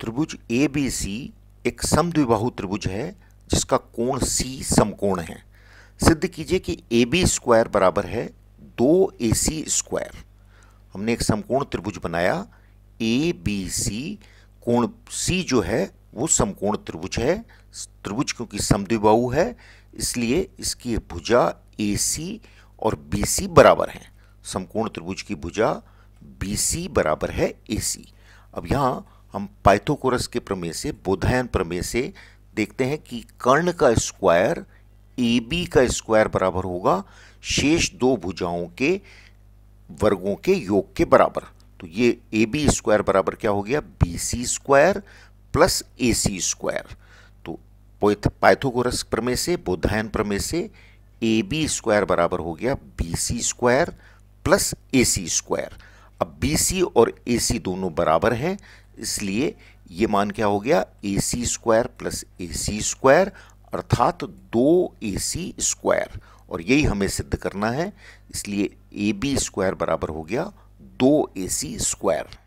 त्रिभुज A B C एक समद्विबाहु त्रिभुज है जिसका कोण सी समकोण है सिद्ध कीजिए कि ए बी स्क्वायर बराबर है दो ए सी स्क्वायर हमने एक समकोण त्रिभुज बनाया ए बी सी कोण सी जो है वो समकोण त्रिभुज है त्रिभुज क्योंकि समद्विबाहु है इसलिए इसकी भुजा ए सी और बी सी बराबर है समकोण त्रिभुज की भुजा बी सी बराबर है ए सी अब यहाँ हम पाइथोकोरस के प्रमेय से बोधायन प्रमेय से देखते हैं कि कर्ण का स्क्वायर ए बी का स्क्वायर बराबर होगा शेष दो भुजाओं के वर्गों के योग के बराबर तो ये ए बी स्क्वायर बराबर क्या हो गया B C square plus A C square तो पाइथोकोरस प्रमेय से बोधायन प्रमेय से ए बी स्क्वायर बराबर हो गया B C square plus A C square अब बी सी और ए सी दोनों बराबर हैं इसलिए ये मान क्या हो गया A C square plus A C square अर्थात दो ए सी स्क्वायर और यही हमें सिद्ध करना है इसलिए ए बी स्क्वायर बराबर हो गया दो ए सी स्क्वायर